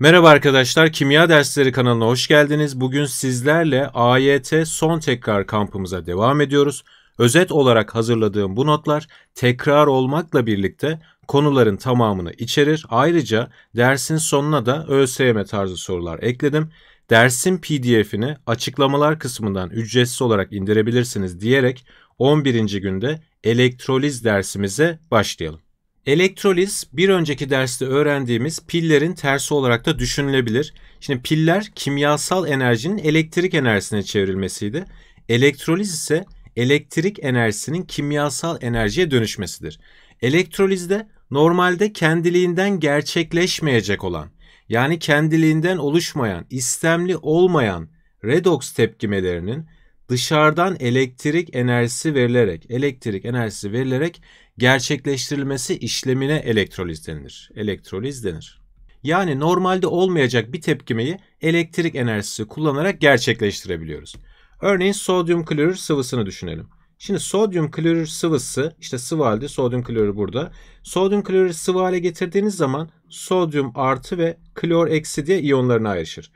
Merhaba arkadaşlar, Kimya Dersleri kanalına hoş geldiniz. Bugün sizlerle AYT son tekrar kampımıza devam ediyoruz. Özet olarak hazırladığım bu notlar tekrar olmakla birlikte konuların tamamını içerir. Ayrıca dersin sonuna da ÖSYM tarzı sorular ekledim. Dersin PDF'ini açıklamalar kısmından ücretsiz olarak indirebilirsiniz diyerek 11. günde elektroliz dersimize başlayalım. Elektroliz bir önceki derste öğrendiğimiz pillerin tersi olarak da düşünülebilir. Şimdi piller kimyasal enerjinin elektrik enerjisine çevrilmesiydi. Elektroliz ise elektrik enerjisinin kimyasal enerjiye dönüşmesidir. Elektrolizde normalde kendiliğinden gerçekleşmeyecek olan yani kendiliğinden oluşmayan, istemli olmayan redoks tepkimelerinin dışarıdan elektrik enerjisi verilerek, elektrik enerjisi verilerek gerçekleştirilmesi işlemine elektroliz denir. Elektroliz denir. Yani normalde olmayacak bir tepkimeyi elektrik enerjisi kullanarak gerçekleştirebiliyoruz. Örneğin sodyum klorür sıvısını düşünelim. Şimdi sodyum klorür sıvısı işte sıvı halde sodyum klorür burada. Sodyum klorür sıvı hale getirdiğiniz zaman sodyum artı ve klor eksi diye iyonlarına ayrışır.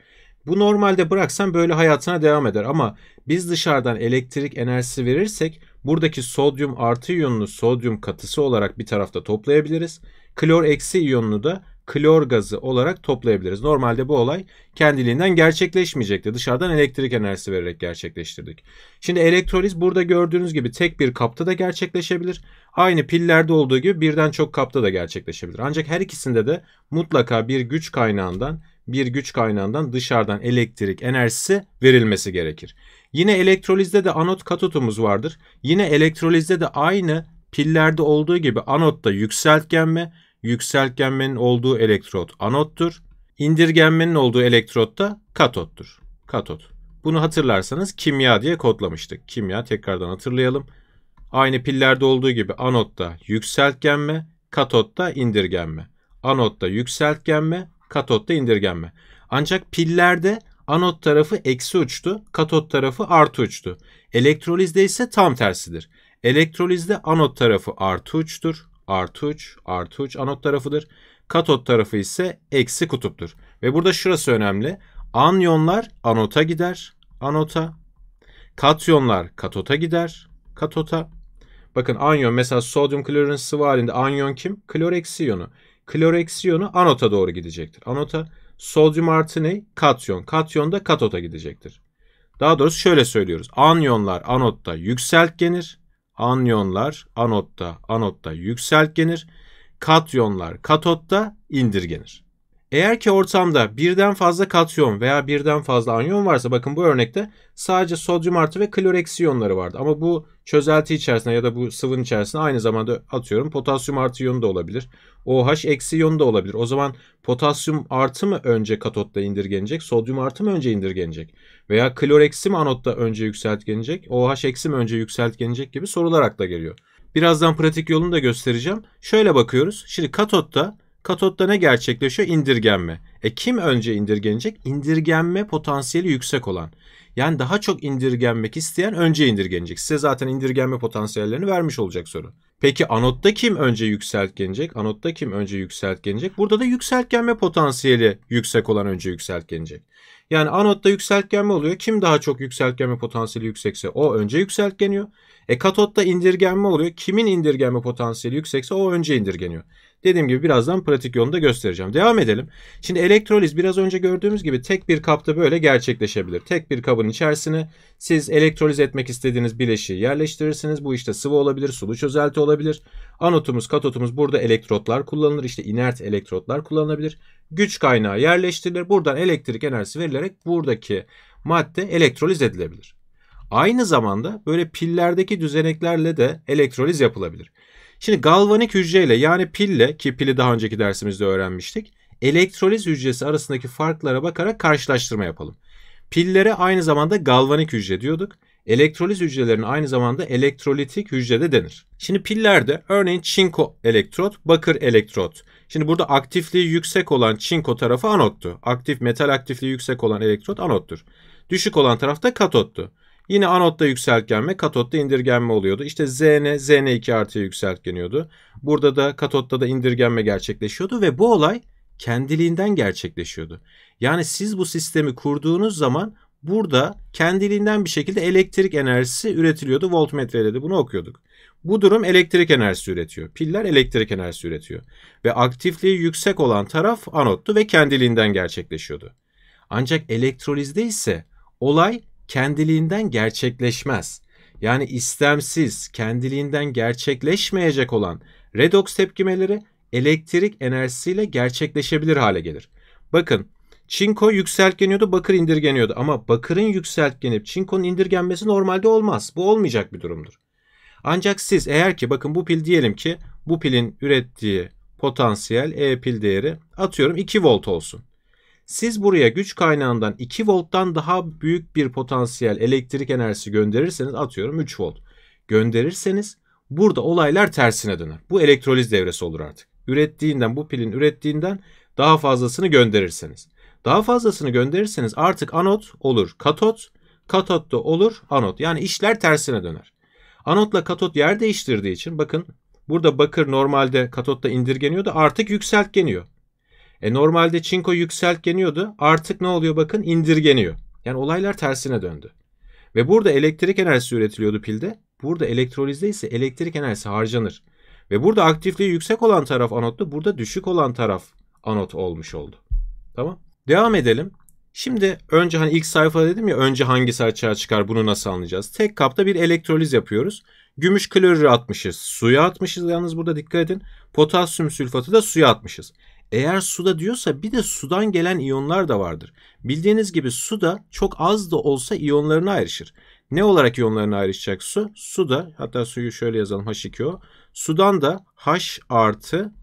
Bu normalde bıraksan böyle hayatına devam eder ama biz dışarıdan elektrik enerjisi verirsek buradaki sodyum artı iyonunu sodyum katısı olarak bir tarafta toplayabiliriz. Klor eksi iyonunu da klor gazı olarak toplayabiliriz. Normalde bu olay kendiliğinden gerçekleşmeyecekti. Dışarıdan elektrik enerjisi vererek gerçekleştirdik. Şimdi elektroliz burada gördüğünüz gibi tek bir kapta da gerçekleşebilir. Aynı pillerde olduğu gibi birden çok kapta da gerçekleşebilir. Ancak her ikisinde de mutlaka bir güç kaynağından bir güç kaynağından dışarıdan elektrik enerjisi verilmesi gerekir. Yine elektrolizde de anot katotumuz vardır. Yine elektrolizde de aynı pillerde olduğu gibi anotta yükseltgenme, yükseltgenmenin olduğu elektrot anottur. İndirgenmenin olduğu elektrot da katottur. Katot. Bunu hatırlarsanız kimya diye kodlamıştık. Kimya tekrardan hatırlayalım. Aynı pillerde olduğu gibi anotta yükseltgenme, katotta indirgenme. Anotta yükseltgenme, Katotta indirgenme. Ancak pillerde anot tarafı eksi uçtu, katot tarafı artı uçtu. Elektrolizde ise tam tersidir. Elektrolizde anot tarafı artı uçtur, artı uç, artı uç anot tarafıdır. Katot tarafı ise eksi kutuptur. Ve burada şurası önemli. Anyonlar anota gider, anota. Katyonlar katota gider, katota. Bakın anyon mesela sodyum klorun sıvı halinde anyon kim? Klor eksi iyonu. Kloreksiyonu anota doğru gidecektir. Anota sodyum artı ne? Katyon. Katyon da katota gidecektir. Daha doğrusu şöyle söylüyoruz. Anyonlar anotta yükseltgenir. Anyonlar anotta anotta yükseltgenir. Katyonlar katotta indirgenir. Eğer ki ortamda birden fazla katyon veya birden fazla anyon varsa bakın bu örnekte sadece sodyum artı ve kloreksiyonları vardı. Ama bu çözelti içerisinde ya da bu sıvın içerisinde aynı zamanda atıyorum potasyum artı iyonu da olabilir. OH eksi iyonu da olabilir. O zaman potasyum artı mı önce katotta indirgenecek? Sodyum artı mı önce indirgenecek? Veya klor eksi mi anotta önce yükseltgenecek? OH eksi mi önce yükseltgenecek gibi sorular akla geliyor. Birazdan pratik yolunu da göstereceğim. Şöyle bakıyoruz. Şimdi katotta Katotta ne gerçekleşiyor? İndirgenme. E kim önce indirgenecek? İndirgenme potansiyeli yüksek olan. Yani daha çok indirgenmek isteyen önce indirgenecek. Size zaten indirgenme potansiyellerini vermiş olacak soru. Peki anotta kim önce yükseltgenecek? Anotta kim önce yükseltgenecek? Burada da yükseltgenme potansiyeli yüksek olan önce yükseltgenecek. Yani anotta yükseltgenme oluyor. Kim daha çok yükseltgenme potansiyeli yüksekse o önce yükseltgeniyor. E katotta indirgenme oluyor. Kimin indirgenme potansiyeli yüksekse o önce indirgeniyor. Dediğim gibi birazdan pratik yolunu da göstereceğim. Devam edelim. Şimdi elektroliz biraz önce gördüğümüz gibi tek bir kapta böyle gerçekleşebilir. Tek bir kabın içerisine siz elektroliz etmek istediğiniz bileşiği yerleştirirsiniz. Bu işte sıvı olabilir, sulu çözelti olabilir. Anotumuz, katotumuz burada elektrotlar kullanılır. İşte inert elektrotlar kullanılabilir. Güç kaynağı yerleştirilir. Buradan elektrik enerjisi verilerek buradaki madde elektroliz edilebilir. Aynı zamanda böyle pillerdeki düzeneklerle de elektroliz yapılabilir. Şimdi galvanik hücreyle yani pille ki pili daha önceki dersimizde öğrenmiştik. Elektroliz hücresi arasındaki farklara bakarak karşılaştırma yapalım. Pillere aynı zamanda galvanik hücre diyorduk. Elektroliz hücrelerine aynı zamanda elektrolitik hücre de denir. Şimdi pillerde örneğin çinko elektrot, bakır elektrot. Şimdi burada aktifliği yüksek olan çinko tarafı anottu. Aktif metal aktifliği yüksek olan elektrot anottur. Düşük olan tarafta katottu. Yine anotta yükseltgenme, katotta indirgenme oluyordu. İşte Zn, Zn2 artı yükseltgeniyordu. Burada da katotta da indirgenme gerçekleşiyordu ve bu olay kendiliğinden gerçekleşiyordu. Yani siz bu sistemi kurduğunuz zaman burada kendiliğinden bir şekilde elektrik enerjisi üretiliyordu. Voltmetreyle de bunu okuyorduk. Bu durum elektrik enerjisi üretiyor. Piller elektrik enerjisi üretiyor. Ve aktifliği yüksek olan taraf anottu ve kendiliğinden gerçekleşiyordu. Ancak elektrolizde ise olay kendiliğinden gerçekleşmez. Yani istemsiz, kendiliğinden gerçekleşmeyecek olan redoks tepkimeleri elektrik enerjisiyle gerçekleşebilir hale gelir. Bakın çinko yükseltgeniyordu, bakır indirgeniyordu ama bakırın yükseltgenip çinkonun indirgenmesi normalde olmaz. Bu olmayacak bir durumdur. Ancak siz eğer ki bakın bu pil diyelim ki bu pilin ürettiği potansiyel E pil değeri atıyorum 2 volt olsun. Siz buraya güç kaynağından 2 volttan daha büyük bir potansiyel elektrik enerjisi gönderirseniz atıyorum 3 volt. Gönderirseniz burada olaylar tersine döner. Bu elektroliz devresi olur artık. Ürettiğinden bu pilin ürettiğinden daha fazlasını gönderirseniz. Daha fazlasını gönderirseniz artık anot olur katot. Katot da olur anot. Yani işler tersine döner. Anotla katot yer değiştirdiği için bakın burada bakır normalde katotta indirgeniyordu artık yükseltgeniyor. E normalde çinko yükseltgeniyordu. Artık ne oluyor bakın indirgeniyor. Yani olaylar tersine döndü. Ve burada elektrik enerjisi üretiliyordu pilde. Burada elektrolizde ise elektrik enerjisi harcanır. Ve burada aktifliği yüksek olan taraf anottu. Burada düşük olan taraf anot olmuş oldu. Tamam. Devam edelim. Şimdi önce hani ilk sayfada dedim ya önce hangisi açığa çıkar bunu nasıl anlayacağız? Tek kapta bir elektroliz yapıyoruz. Gümüş klorürü atmışız. Suya atmışız yalnız burada dikkat edin. Potasyum sülfatı da suya atmışız. Eğer suda diyorsa bir de sudan gelen iyonlar da vardır. Bildiğiniz gibi suda çok az da olsa iyonlarına ayrışır. Ne olarak iyonlarına ayrışacak su? Suda hatta suyu şöyle yazalım H2O. Sudan da H artı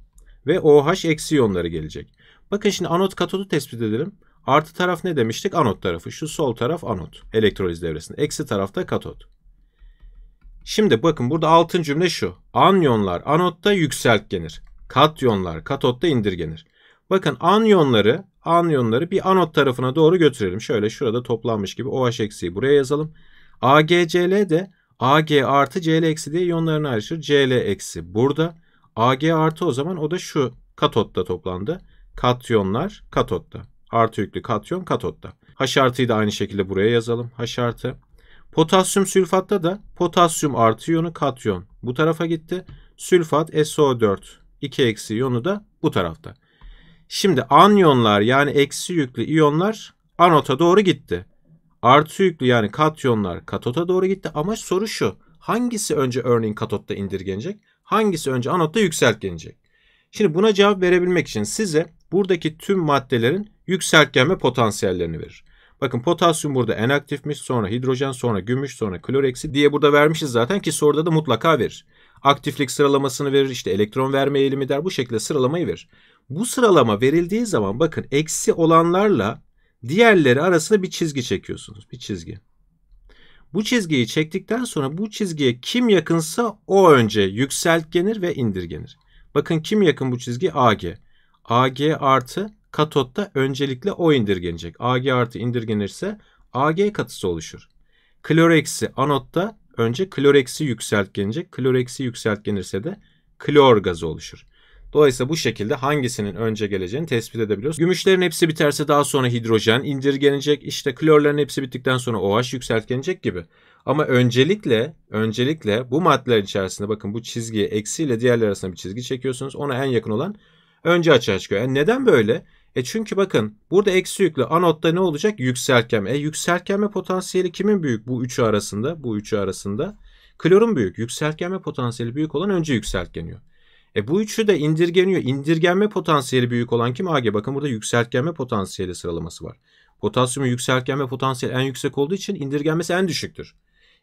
ve OH eksi iyonları gelecek. Bakın şimdi anot katodu tespit edelim. Artı taraf ne demiştik? Anot tarafı. Şu sol taraf anot. Elektroliz devresinde. Eksi tarafta katot. Şimdi bakın burada altın cümle şu. Anyonlar anotta yükseltgenir katyonlar katotta indirgenir. Bakın anyonları anyonları bir anot tarafına doğru götürelim. Şöyle şurada toplanmış gibi OH eksiği buraya yazalım. AgCl de Ag artı Cl eksi diye iyonlarını ayrışır. Cl eksi burada. Ag artı o zaman o da şu katotta toplandı. Katyonlar katotta. Artı yüklü katyon katotta. H artıyı da aynı şekilde buraya yazalım. H artı. Potasyum sülfatta da potasyum artı iyonu katyon bu tarafa gitti. Sülfat SO4 2 eksi iyonu da bu tarafta. Şimdi anyonlar yani eksi yüklü iyonlar anota doğru gitti. Artı yüklü yani katyonlar katota doğru gitti. Ama soru şu. Hangisi önce örneğin katotta indirgenecek? Hangisi önce anotta yükseltgenecek? Şimdi buna cevap verebilmek için size buradaki tüm maddelerin yükseltgenme potansiyellerini verir. Bakın potasyum burada en aktifmiş, sonra hidrojen, sonra gümüş, sonra klor eksi diye burada vermişiz zaten ki soruda da mutlaka verir aktiflik sıralamasını verir. işte elektron verme eğilimi der. Bu şekilde sıralamayı verir. Bu sıralama verildiği zaman bakın eksi olanlarla diğerleri arasında bir çizgi çekiyorsunuz. Bir çizgi. Bu çizgiyi çektikten sonra bu çizgiye kim yakınsa o önce yükseltgenir ve indirgenir. Bakın kim yakın bu çizgi? AG. AG artı katotta öncelikle o indirgenecek. AG artı indirgenirse AG katısı oluşur. Klor Kloreksi anotta önce kloreksi yükseltgenecek. Kloreksi yükseltgenirse de klor gazı oluşur. Dolayısıyla bu şekilde hangisinin önce geleceğini tespit edebiliyoruz. Gümüşlerin hepsi biterse daha sonra hidrojen indirgenecek. İşte klorların hepsi bittikten sonra OH yükseltgenecek gibi. Ama öncelikle öncelikle bu maddeler içerisinde bakın bu çizgiye eksiyle diğerler arasında bir çizgi çekiyorsunuz. Ona en yakın olan önce açığa çıkıyor. Yani e neden böyle? E çünkü bakın burada eksi yüklü anotta ne olacak? Yükseltgem. E yükseltgenme potansiyeli kimin büyük bu üçü arasında? Bu üçü arasında. Klorun büyük. Yükseltgenme potansiyeli büyük olan önce yükseltgeniyor. E bu üçü de indirgeniyor. İndirgenme potansiyeli büyük olan kim? Ag. Bakın burada yükseltgenme potansiyeli sıralaması var. Potasyumun yükseltgenme potansiyeli en yüksek olduğu için indirgenmesi en düşüktür.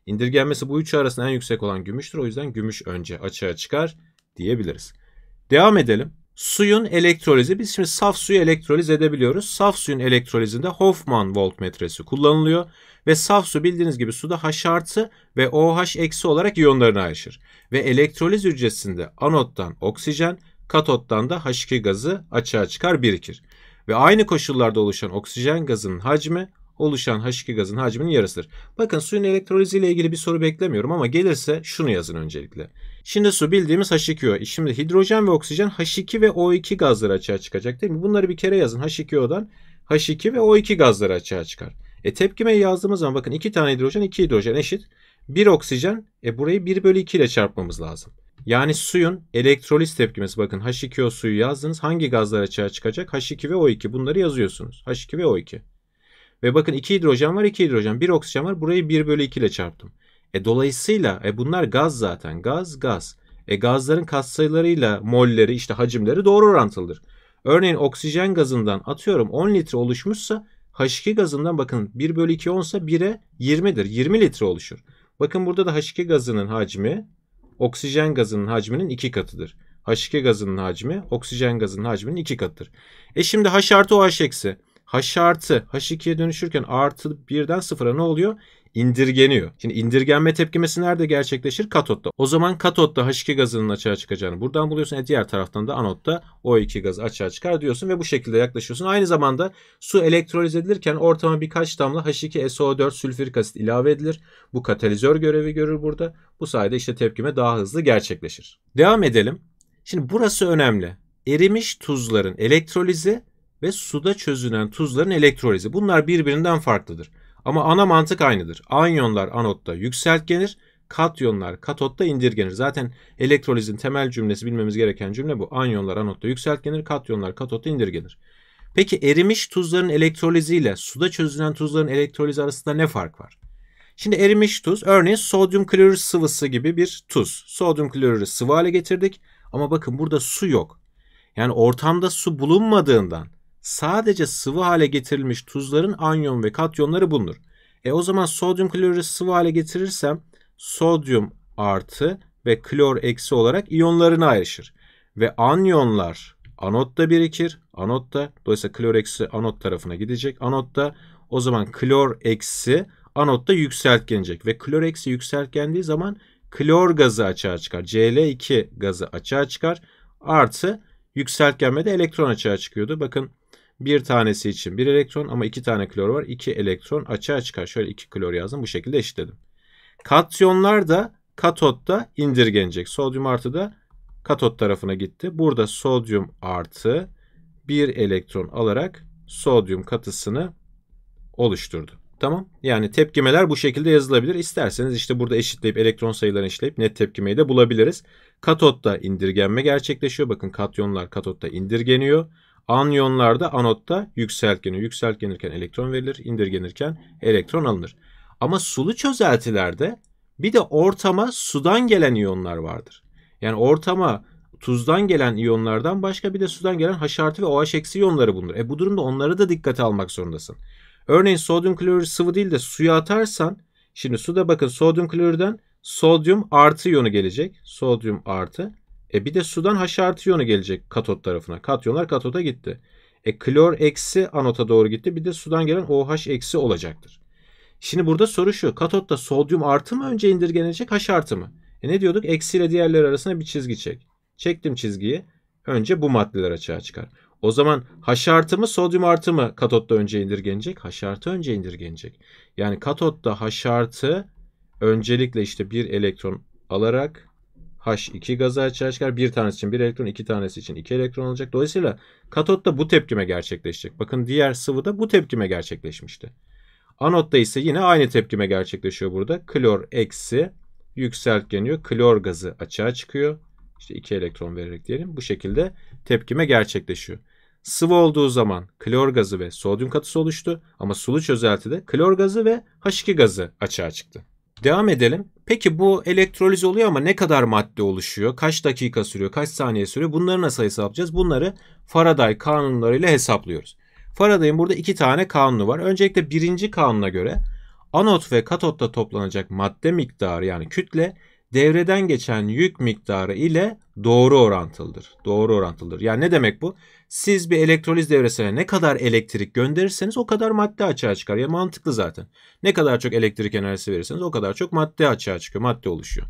İndirgenmesi bu üçü arasında en yüksek olan gümüştür. O yüzden gümüş önce açığa çıkar diyebiliriz. Devam edelim suyun elektrolizi. Biz şimdi saf suyu elektroliz edebiliyoruz. Saf suyun elektrolizinde Hoffman voltmetresi kullanılıyor. Ve saf su bildiğiniz gibi suda H artı ve OH eksi olarak iyonlarını ayrışır. Ve elektroliz hücresinde anottan oksijen, katottan da H2 gazı açığa çıkar birikir. Ve aynı koşullarda oluşan oksijen gazının hacmi oluşan H2 gazın hacminin yarısıdır. Bakın suyun elektroliziyle ilgili bir soru beklemiyorum ama gelirse şunu yazın öncelikle. Şimdi su bildiğimiz H2O. Şimdi hidrojen ve oksijen H2 ve O2 gazları açığa çıkacak değil mi? Bunları bir kere yazın. H2O'dan H2 ve O2 gazları açığa çıkar. E tepkimeyi yazdığımız zaman bakın 2 tane hidrojen 2 hidrojen eşit. 1 oksijen e burayı 1 bölü 2 ile çarpmamız lazım. Yani suyun elektroliz tepkimesi bakın H2O suyu yazdınız. Hangi gazlar açığa çıkacak? H2 ve O2 bunları yazıyorsunuz. H2 ve O2. Ve bakın 2 hidrojen var 2 hidrojen 1 oksijen var. Burayı 1 bölü 2 ile çarptım. E dolayısıyla e bunlar gaz zaten. Gaz, gaz. E gazların katsayılarıyla molleri işte hacimleri doğru orantılıdır. Örneğin oksijen gazından atıyorum 10 litre oluşmuşsa H2 gazından bakın 1 bölü 2 10 ise 1'e 20'dir. 20 litre oluşur. Bakın burada da H2 gazının hacmi oksijen gazının hacminin 2 katıdır. H2 gazının hacmi oksijen gazının hacminin 2 katıdır. E şimdi H artı OH eksi. H artı H2'ye dönüşürken artı 1'den 0'a ne oluyor? indirgeniyor. Şimdi indirgenme tepkimesi nerede gerçekleşir? Katotta. O zaman katotta H2 gazının açığa çıkacağını buradan buluyorsun. E diğer taraftan da anotta O2 gazı açığa çıkar diyorsun ve bu şekilde yaklaşıyorsun. Aynı zamanda su elektroliz edilirken ortama birkaç damla H2SO4 sülfürik asit ilave edilir. Bu katalizör görevi görür burada. Bu sayede işte tepkime daha hızlı gerçekleşir. Devam edelim. Şimdi burası önemli. Erimiş tuzların elektrolizi ve suda çözünen tuzların elektrolizi. Bunlar birbirinden farklıdır. Ama ana mantık aynıdır. Anyonlar anotta yükseltgenir, katyonlar katotta indirgenir. Zaten elektrolizin temel cümlesi bilmemiz gereken cümle bu. Anyonlar anotta yükseltgenir, katyonlar katotta indirgenir. Peki erimiş tuzların elektroliziyle suda çözülen tuzların elektrolizi arasında ne fark var? Şimdi erimiş tuz örneğin sodyum klorür sıvısı gibi bir tuz. Sodyum klorürü sıvı hale getirdik ama bakın burada su yok. Yani ortamda su bulunmadığından sadece sıvı hale getirilmiş tuzların anyon ve katyonları bulunur. E o zaman sodyum klorürü sıvı hale getirirsem sodyum artı ve klor eksi olarak iyonlarına ayrışır. Ve anyonlar anotta birikir. Anotta dolayısıyla klor eksi anot tarafına gidecek. Anotta o zaman klor eksi anotta yükseltgenecek. Ve klor eksi yükseltgendiği zaman klor gazı açığa çıkar. Cl2 gazı açığa çıkar. Artı yükseltgenmede elektron açığa çıkıyordu. Bakın bir tanesi için bir elektron ama iki tane klor var. iki elektron açığa çıkar. Şöyle iki klor yazdım. Bu şekilde eşitledim. Katyonlar da katotta indirgenecek. Sodyum artı da katot tarafına gitti. Burada sodyum artı bir elektron alarak sodyum katısını oluşturdu. Tamam. Yani tepkimeler bu şekilde yazılabilir. İsterseniz işte burada eşitleyip elektron sayılarını eşitleyip net tepkimeyi de bulabiliriz. Katotta indirgenme gerçekleşiyor. Bakın katyonlar katotta indirgeniyor. Anyonlarda anotta yükseltgeni yükseltgenirken elektron verilir, indirgenirken elektron alınır. Ama sulu çözeltilerde bir de ortama sudan gelen iyonlar vardır. Yani ortama tuzdan gelen iyonlardan başka bir de sudan gelen H artı ve OH eksi iyonları bulunur. E bu durumda onları da dikkate almak zorundasın. Örneğin sodyum klorür sıvı değil de suya atarsan şimdi suda bakın sodyum klorürden sodyum artı iyonu gelecek. Sodyum artı e bir de sudan H artı iyonu gelecek katot tarafına. Katyonlar katoda gitti. E klor eksi anota doğru gitti. Bir de sudan gelen OH eksi olacaktır. Şimdi burada soru şu. Katotta sodyum artı mı önce indirgenecek H artı mı? E ne diyorduk? Eksi ile diğerleri arasında bir çizgi çek. Çektim çizgiyi. Önce bu maddeler açığa çıkar. O zaman H artı mı sodyum artı mı katotta önce indirgenecek? H artı önce indirgenecek. Yani katotta H artı öncelikle işte bir elektron alarak H2 gazı açığa çıkar. Bir tanesi için bir elektron, iki tanesi için iki elektron olacak. Dolayısıyla katotta bu tepkime gerçekleşecek. Bakın diğer sıvıda bu tepkime gerçekleşmişti. Anotta ise yine aynı tepkime gerçekleşiyor burada. Klor eksi yükseltgeniyor. Klor gazı açığa çıkıyor. İşte iki elektron vererek diyelim. Bu şekilde tepkime gerçekleşiyor. Sıvı olduğu zaman klor gazı ve sodyum katısı oluştu ama sulu çözeltide klor gazı ve H2 gazı açığa çıktı. Devam edelim. Peki bu elektroliz oluyor ama ne kadar madde oluşuyor? Kaç dakika sürüyor? Kaç saniye sürüyor? Bunları nasıl hesaplayacağız? Bunları Faraday kanunlarıyla hesaplıyoruz. Faraday'ın burada iki tane kanunu var. Öncelikle birinci kanuna göre anot ve katotta toplanacak madde miktarı yani kütle devreden geçen yük miktarı ile doğru orantılıdır. Doğru orantılıdır. Yani ne demek bu? Siz bir elektroliz devresine ne kadar elektrik gönderirseniz o kadar madde açığa çıkar. Ya yani mantıklı zaten. Ne kadar çok elektrik enerjisi verirseniz o kadar çok madde açığa çıkıyor. Madde oluşuyor.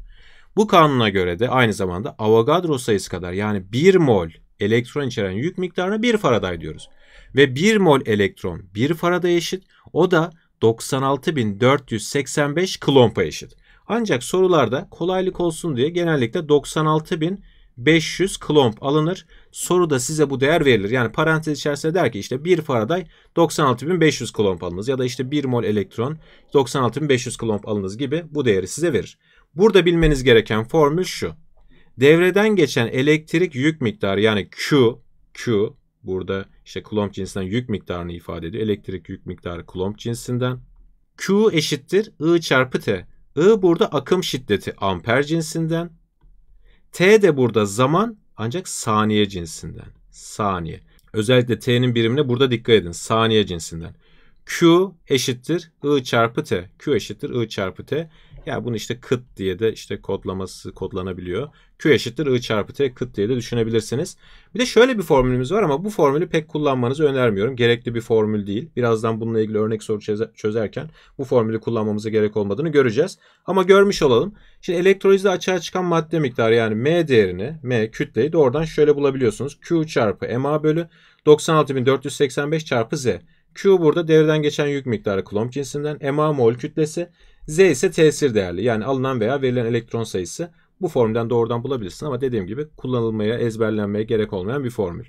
Bu kanuna göre de aynı zamanda Avogadro sayısı kadar yani 1 mol elektron içeren yük miktarına 1 Faraday diyoruz. Ve 1 mol elektron 1 Faraday eşit. O da 96.485 klompa eşit. Ancak sorularda kolaylık olsun diye genellikle 96500 klomp alınır. Soruda size bu değer verilir. Yani parantez içerisinde der ki işte 1 faraday 96500 klomp alınız ya da işte 1 mol elektron 96500 klomp alınız gibi bu değeri size verir. Burada bilmeniz gereken formül şu. Devreden geçen elektrik yük miktarı yani Q, Q burada işte klomp cinsinden yük miktarını ifade ediyor. Elektrik yük miktarı klomp cinsinden. Q eşittir I çarpı T. I burada akım şiddeti amper cinsinden. T de burada zaman ancak saniye cinsinden. Saniye. Özellikle T'nin birimine burada dikkat edin. Saniye cinsinden. Q eşittir I çarpı T. Q eşittir I çarpı T. Ya bunu işte kıt diye de işte kodlaması kodlanabiliyor. Q eşittir I çarpı T kıt diye de düşünebilirsiniz. Bir de şöyle bir formülümüz var ama bu formülü pek kullanmanızı önermiyorum. Gerekli bir formül değil. Birazdan bununla ilgili örnek soru çözerken bu formülü kullanmamıza gerek olmadığını göreceğiz. Ama görmüş olalım. Şimdi elektrolizde açığa çıkan madde miktarı yani M değerini, M kütleyi doğrudan şöyle bulabiliyorsunuz. Q çarpı MA bölü 96.485 çarpı Z. Q burada devreden geçen yük miktarı Coulomb cinsinden. MA mol kütlesi. Z ise tesir değerli. Yani alınan veya verilen elektron sayısı. Bu formülden doğrudan bulabilirsin ama dediğim gibi kullanılmaya, ezberlenmeye gerek olmayan bir formül.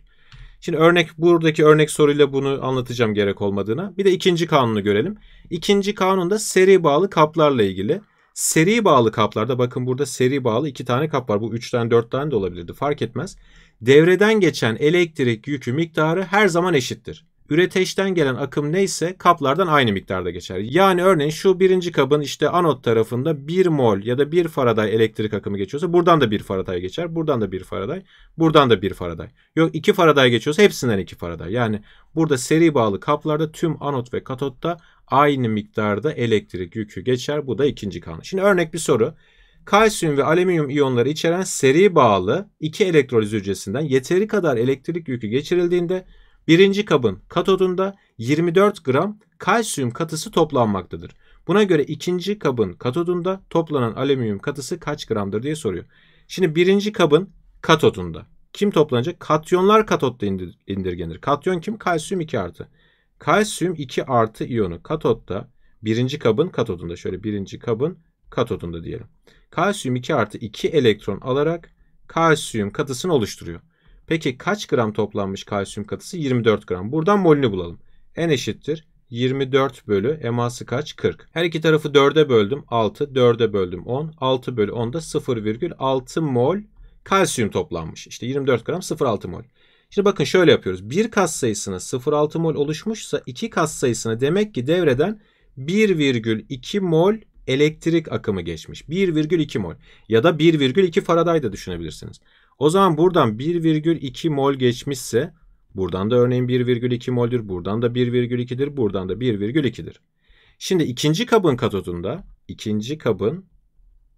Şimdi örnek buradaki örnek soruyla bunu anlatacağım gerek olmadığına. Bir de ikinci kanunu görelim. İkinci kanun da seri bağlı kaplarla ilgili. Seri bağlı kaplarda bakın burada seri bağlı iki tane kap var. Bu üçten dört tane de olabilirdi fark etmez. Devreden geçen elektrik yükü miktarı her zaman eşittir. Üreteçten gelen akım neyse kaplardan aynı miktarda geçer. Yani örneğin şu birinci kabın işte anot tarafında 1 mol ya da 1 faraday elektrik akımı geçiyorsa buradan da 1 faraday geçer. Buradan da 1 faraday. Buradan da 1 faraday. Yok 2 faraday geçiyorsa hepsinden 2 faraday. Yani burada seri bağlı kaplarda tüm anot ve katotta aynı miktarda elektrik yükü geçer. Bu da ikinci kanun. Şimdi örnek bir soru. Kalsiyum ve alüminyum iyonları içeren seri bağlı iki elektroliz hücresinden yeteri kadar elektrik yükü geçirildiğinde Birinci kabın katodunda 24 gram kalsiyum katısı toplanmaktadır. Buna göre ikinci kabın katodunda toplanan alüminyum katısı kaç gramdır diye soruyor. Şimdi birinci kabın katodunda kim toplanacak? Katyonlar katotta indir, indirgenir. Katyon kim? Kalsiyum 2 artı. Kalsiyum 2 artı iyonu katotta birinci kabın katodunda şöyle birinci kabın katodunda diyelim. Kalsiyum 2 artı 2 elektron alarak kalsiyum katısını oluşturuyor. Peki kaç gram toplanmış kalsiyum katısı? 24 gram. Buradan molünü bulalım. N eşittir 24 bölü eması kaç? 40. Her iki tarafı 4'e böldüm. 6. 4'e böldüm 10. 6 bölü 10 da 0,6 mol kalsiyum toplanmış. İşte 24 gram 0,6 mol. Şimdi bakın şöyle yapıyoruz. Bir kas sayısına 0,6 mol oluşmuşsa iki kas sayısına demek ki devreden 1,2 mol elektrik akımı geçmiş. 1,2 mol ya da 1,2 Faraday da düşünebilirsiniz. O zaman buradan 1,2 mol geçmişse buradan da örneğin 1,2 moldür, buradan da 1,2'dir, buradan da 1,2'dir. Şimdi ikinci kabın katotunda, ikinci kabın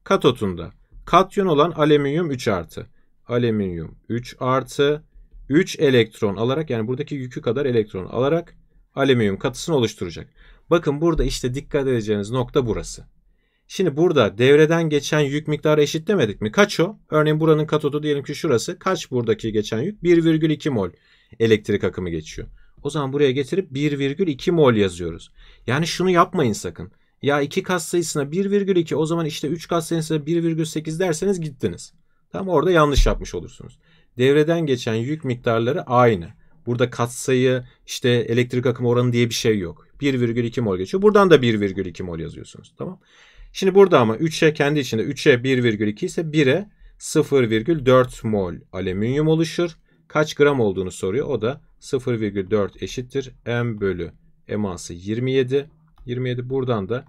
katotunda, katyon olan alüminyum 3 artı. Alüminyum 3 artı 3 elektron alarak yani buradaki yükü kadar elektron alarak alüminyum katısını oluşturacak. Bakın burada işte dikkat edeceğiniz nokta burası. Şimdi burada devreden geçen yük miktarı eşitlemedik mi? Kaç o? Örneğin buranın katodu diyelim ki şurası. Kaç buradaki geçen yük? 1,2 mol elektrik akımı geçiyor. O zaman buraya getirip 1,2 mol yazıyoruz. Yani şunu yapmayın sakın. Ya 2 kat sayısına 1,2 o zaman işte 3 kat sayısına 1,8 derseniz gittiniz. Tamam, orada yanlış yapmış olursunuz. Devreden geçen yük miktarları aynı. Burada katsayı işte elektrik akımı oranı diye bir şey yok. 1,2 mol geçiyor. Buradan da 1,2 mol yazıyorsunuz. Tamam. Şimdi burada ama 3'e kendi içinde 3'e 1,2 ise 1'e 0,4 mol alüminyum oluşur. Kaç gram olduğunu soruyor. O da 0,4 eşittir. M bölü eması 27. 27 buradan da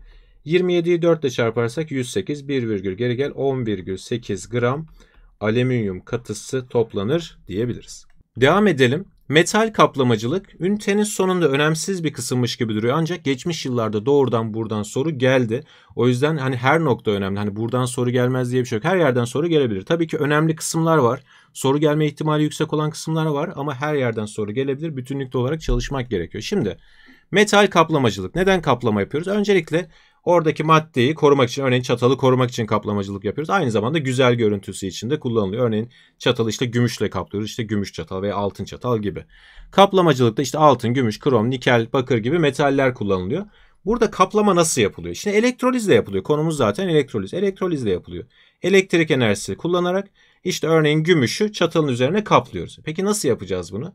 27'yi 4 ile çarparsak 108 1, geri gel 10,8 gram alüminyum katısı toplanır diyebiliriz. Devam edelim. Metal kaplamacılık ünitenin sonunda önemsiz bir kısımmış gibi duruyor ancak geçmiş yıllarda doğrudan buradan soru geldi. O yüzden hani her nokta önemli. Hani buradan soru gelmez diye bir şey yok. Her yerden soru gelebilir. Tabii ki önemli kısımlar var. Soru gelme ihtimali yüksek olan kısımlar var ama her yerden soru gelebilir. Bütünlükte olarak çalışmak gerekiyor. Şimdi metal kaplamacılık. Neden kaplama yapıyoruz? Öncelikle Oradaki maddeyi korumak için örneğin çatalı korumak için kaplamacılık yapıyoruz. Aynı zamanda güzel görüntüsü için de kullanılıyor. Örneğin çatalı işte gümüşle kaplıyoruz. İşte gümüş çatal veya altın çatal gibi. Kaplamacılıkta işte altın, gümüş, krom, nikel, bakır gibi metaller kullanılıyor. Burada kaplama nasıl yapılıyor? Şimdi elektrolizle yapılıyor. Konumuz zaten elektroliz. Elektrolizle yapılıyor. Elektrik enerjisi kullanarak işte örneğin gümüşü çatalın üzerine kaplıyoruz. Peki nasıl yapacağız bunu?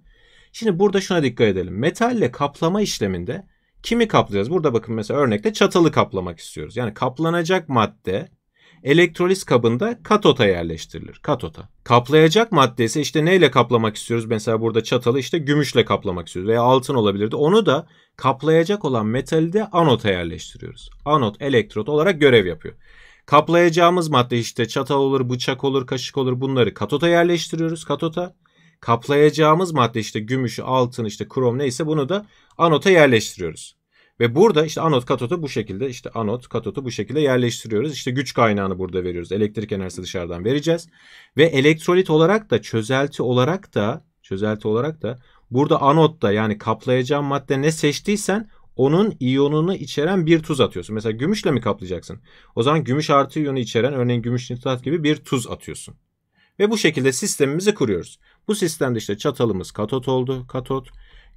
Şimdi burada şuna dikkat edelim. Metalle kaplama işleminde Kimi kaplayacağız? Burada bakın mesela örnekte çatalı kaplamak istiyoruz. Yani kaplanacak madde elektroliz kabında katota yerleştirilir. Katota. Kaplayacak madde ise işte neyle kaplamak istiyoruz? Mesela burada çatalı işte gümüşle kaplamak istiyoruz veya altın olabilirdi. Onu da kaplayacak olan metali de anota yerleştiriyoruz. Anot elektrot olarak görev yapıyor. Kaplayacağımız madde işte çatal olur, bıçak olur, kaşık olur bunları katota yerleştiriyoruz. Katota kaplayacağımız madde işte gümüşü, altın, işte krom neyse bunu da anota yerleştiriyoruz. Ve burada işte anot katotu bu şekilde işte anot katotu bu şekilde yerleştiriyoruz. İşte güç kaynağını burada veriyoruz. Elektrik enerjisi dışarıdan vereceğiz. Ve elektrolit olarak da çözelti olarak da çözelti olarak da burada anotta yani kaplayacağım madde ne seçtiysen onun iyonunu içeren bir tuz atıyorsun. Mesela gümüşle mi kaplayacaksın? O zaman gümüş artı iyonu içeren örneğin gümüş nitrat gibi bir tuz atıyorsun. Ve bu şekilde sistemimizi kuruyoruz. Bu sistemde işte çatalımız katot oldu. Katot.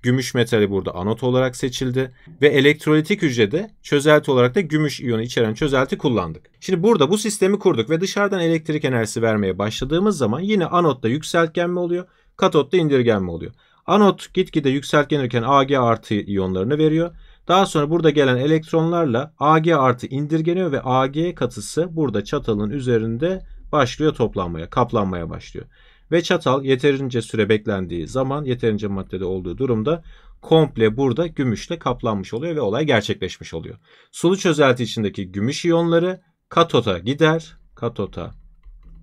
Gümüş metali burada anot olarak seçildi ve elektrolitik hücrede çözelti olarak da gümüş iyonu içeren çözelti kullandık. Şimdi burada bu sistemi kurduk ve dışarıdan elektrik enerjisi vermeye başladığımız zaman yine anotta yükseltgenme oluyor, katotta indirgenme oluyor. Anot gitgide yükseltgenirken Ag artı iyonlarını veriyor. Daha sonra burada gelen elektronlarla Ag artı indirgeniyor ve Ag katısı burada çatalın üzerinde başlıyor toplanmaya, kaplanmaya başlıyor. Ve çatal yeterince süre beklendiği zaman yeterince maddede olduğu durumda komple burada gümüşle kaplanmış oluyor ve olay gerçekleşmiş oluyor. Sulu çözelti içindeki gümüş iyonları katota gider, katota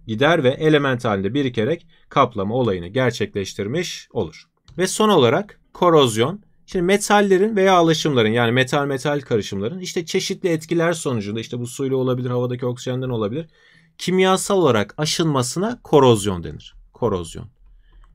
gider ve element halinde birikerek kaplama olayını gerçekleştirmiş olur. Ve son olarak korozyon. Şimdi metallerin veya alaşımların yani metal metal karışımların işte çeşitli etkiler sonucunda işte bu suyla olabilir, havadaki oksijenden olabilir. Kimyasal olarak aşınmasına korozyon denir korozyon.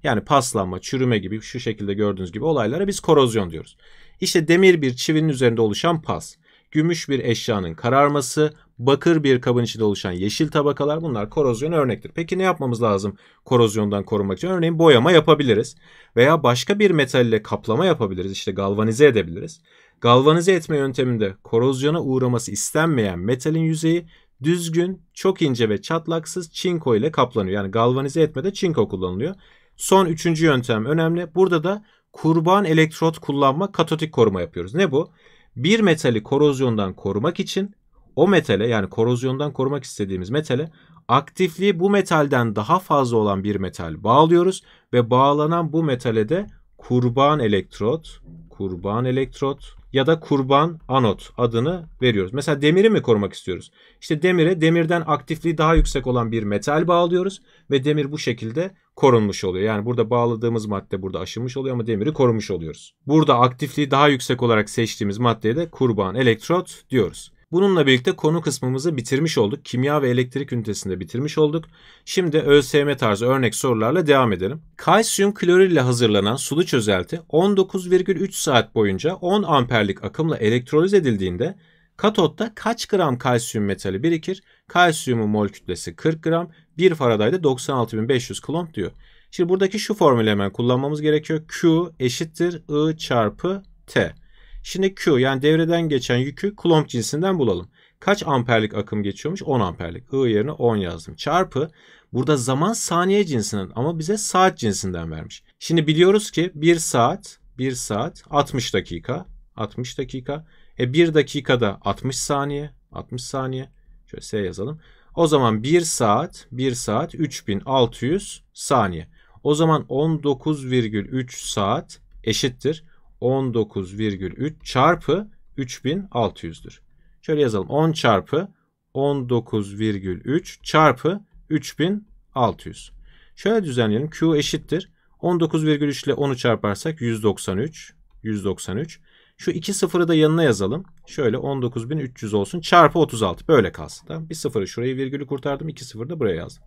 Yani paslanma, çürüme gibi şu şekilde gördüğünüz gibi olaylara biz korozyon diyoruz. İşte demir bir çivinin üzerinde oluşan pas, gümüş bir eşyanın kararması, bakır bir kabın içinde oluşan yeşil tabakalar bunlar korozyon örnektir. Peki ne yapmamız lazım korozyondan korunmak için? Örneğin boyama yapabiliriz veya başka bir metalle kaplama yapabiliriz. İşte galvanize edebiliriz. Galvanize etme yönteminde korozyona uğraması istenmeyen metalin yüzeyi düzgün, çok ince ve çatlaksız çinko ile kaplanıyor. Yani galvanize etmede çinko kullanılıyor. Son üçüncü yöntem önemli. Burada da kurban elektrot kullanma katotik koruma yapıyoruz. Ne bu? Bir metali korozyondan korumak için o metale yani korozyondan korumak istediğimiz metale aktifliği bu metalden daha fazla olan bir metal bağlıyoruz ve bağlanan bu metale de kurban elektrot kurban elektrot ya da kurban anot adını veriyoruz. Mesela demiri mi korumak istiyoruz? İşte demire demirden aktifliği daha yüksek olan bir metal bağlıyoruz ve demir bu şekilde korunmuş oluyor. Yani burada bağladığımız madde burada aşınmış oluyor ama demiri korumuş oluyoruz. Burada aktifliği daha yüksek olarak seçtiğimiz maddeye de kurban elektrot diyoruz. Bununla birlikte konu kısmımızı bitirmiş olduk. Kimya ve elektrik ünitesinde bitirmiş olduk. Şimdi ÖSYM tarzı örnek sorularla devam edelim. Kalsiyum klorür ile hazırlanan sulu çözelti 19,3 saat boyunca 10 amperlik akımla elektroliz edildiğinde katotta kaç gram kalsiyum metali birikir? Kalsiyumun mol kütlesi 40 gram, 1 faradayda 96.500 klomp diyor. Şimdi buradaki şu formülü hemen kullanmamız gerekiyor. Q eşittir I çarpı T. Şimdi Q yani devreden geçen yükü Coulomb cinsinden bulalım. Kaç amperlik akım geçiyormuş? 10 amperlik. I yerine 10 yazdım. Çarpı burada zaman saniye cinsinden ama bize saat cinsinden vermiş. Şimdi biliyoruz ki 1 saat 1 saat 60 dakika 60 dakika. E 1 dakikada 60 saniye 60 saniye. Şöyle S yazalım. O zaman 1 saat 1 saat 3600 saniye. O zaman 19,3 saat eşittir 19,3 çarpı 3600'dür. Şöyle yazalım. 10 çarpı 19,3 çarpı 3600. Şöyle düzenleyelim. Q eşittir. 19,3 ile 10'u çarparsak 193. 193. Şu iki sıfırı da yanına yazalım. Şöyle 19.300 olsun. Çarpı 36. Böyle kalsın. Tamam. Bir sıfırı şurayı virgülü kurtardım. iki sıfırı da buraya yazdım.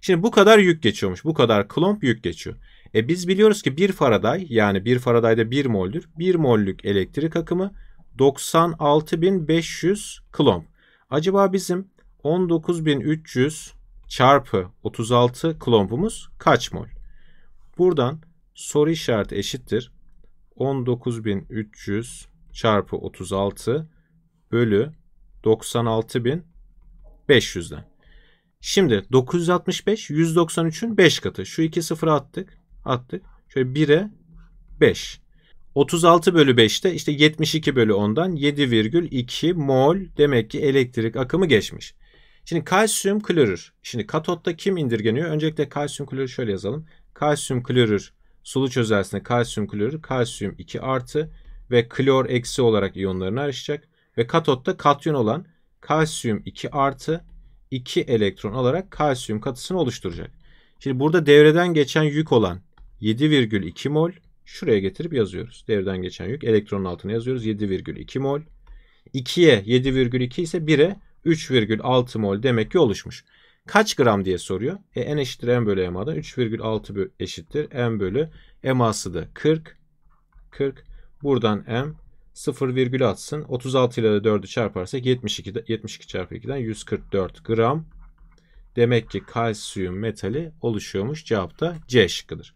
Şimdi bu kadar yük geçiyormuş. Bu kadar klomp yük geçiyor. E biz biliyoruz ki 1 Faraday yani 1 Faraday'da 1 moldür. 1 mollük elektrik akımı 96.500 klomp. Acaba bizim 19.300 çarpı 36 klompumuz kaç mol? Buradan soru işareti eşittir. 19.300 çarpı 36 bölü 96.500'den. Şimdi 965 193'ün 5 katı. Şu iki sıfır attık attık. Şöyle 1'e 5. 36 bölü 5'te işte 72 bölü 10'dan 7,2 mol demek ki elektrik akımı geçmiş. Şimdi kalsiyum klorür. Şimdi katotta kim indirgeniyor? Öncelikle kalsiyum klorür şöyle yazalım. Kalsiyum klorür sulu çözeltisinde kalsiyum klorür kalsiyum 2 artı ve klor eksi olarak iyonlarını ayrışacak. Ve katotta katyon olan kalsiyum 2 artı 2 elektron olarak kalsiyum katısını oluşturacak. Şimdi burada devreden geçen yük olan 7,2 mol şuraya getirip yazıyoruz. Devreden geçen yük elektronun altına yazıyoruz. 7,2 mol. 2'ye 7,2 ise 1'e 3,6 mol demek ki oluşmuş. Kaç gram diye soruyor. E, n eşittir m bölü ma'dan 3,6 eşittir m bölü ma'sı da 40. 40. Buradan m 0 atsın. 36 ile de 4'ü çarparsak 72, 72 çarpı 2'den 144 gram. Demek ki kalsiyum metali oluşuyormuş. Cevap da C şıkkıdır.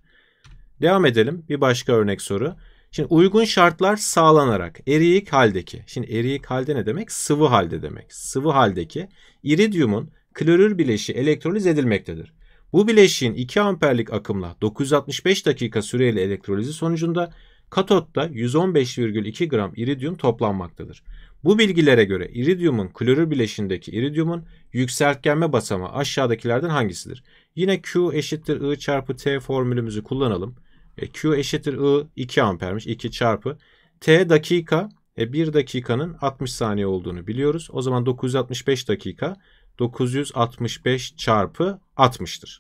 Devam edelim. Bir başka örnek soru. Şimdi uygun şartlar sağlanarak eriyik haldeki. Şimdi eriyik halde ne demek? Sıvı halde demek. Sıvı haldeki iridyumun klorür bileşi elektroliz edilmektedir. Bu bileşiğin 2 amperlik akımla 965 dakika süreyle elektrolizi sonucunda katotta 115,2 gram iridyum toplanmaktadır. Bu bilgilere göre iridyumun klorür bileşindeki iridyumun yükseltgenme basamağı aşağıdakilerden hangisidir? Yine Q eşittir I çarpı T formülümüzü kullanalım. E, Q eşittir I 2 ampermiş. 2 çarpı. T dakika. E, 1 dakikanın 60 saniye olduğunu biliyoruz. O zaman 965 dakika 965 çarpı 60'tır.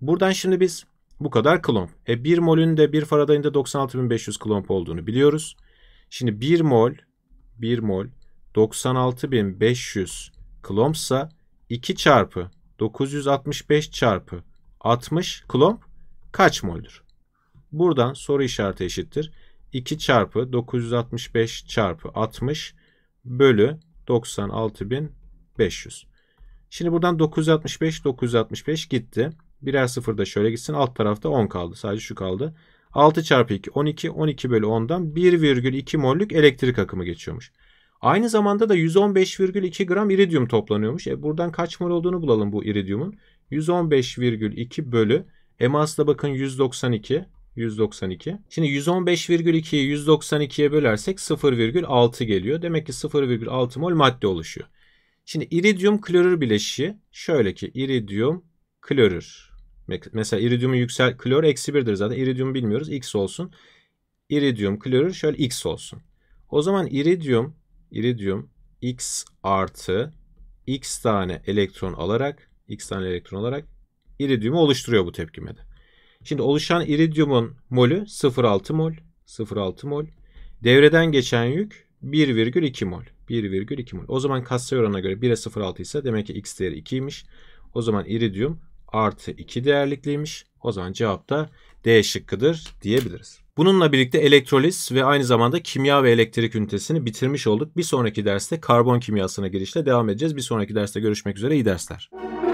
Buradan şimdi biz bu kadar klomp. E 1 mol'ün de 1 faradayın da 96.500 klomp olduğunu biliyoruz. Şimdi 1 mol 1 mol 96.500 klompsa 2 çarpı 965 çarpı 60 klomp kaç mol'dür? Buradan soru işareti eşittir. 2 çarpı 965 çarpı 60 bölü 96.500. Şimdi buradan 965 965 gitti. Birer sıfır da şöyle gitsin. Alt tarafta 10 kaldı. Sadece şu kaldı. 6 çarpı 2 12 12 bölü 10'dan 1,2 mollük elektrik akımı geçiyormuş. Aynı zamanda da 115,2 gram iridium toplanıyormuş. E buradan kaç mol olduğunu bulalım bu iridyumun. 115,2 bölü emasla bakın 192 192. Şimdi 115,2'yi 192'ye bölersek 0,6 geliyor. Demek ki 0,6 mol madde oluşuyor. Şimdi iridyum klorür bileşiği şöyle ki iridyum klorür. Mesela iridyumun yüksel klor eksi 1'dir zaten. İridyum bilmiyoruz. X olsun. İridyum klorür şöyle X olsun. O zaman iridyum iridyum X artı X tane elektron alarak X tane elektron alarak iridyumu oluşturuyor bu tepkimede. Şimdi oluşan iridyumun molü 0,6 mol. 0,6 mol. Devreden geçen yük 1,2 mol. 1,2 mol. O zaman katsayı oranına göre 1'e 0,6 ise demek ki x değeri 2'ymiş. O zaman iridyum artı 2 değerlikliymiş. O zaman cevap da D şıkkıdır diyebiliriz. Bununla birlikte elektroliz ve aynı zamanda kimya ve elektrik ünitesini bitirmiş olduk. Bir sonraki derste karbon kimyasına girişle devam edeceğiz. Bir sonraki derste görüşmek üzere iyi dersler.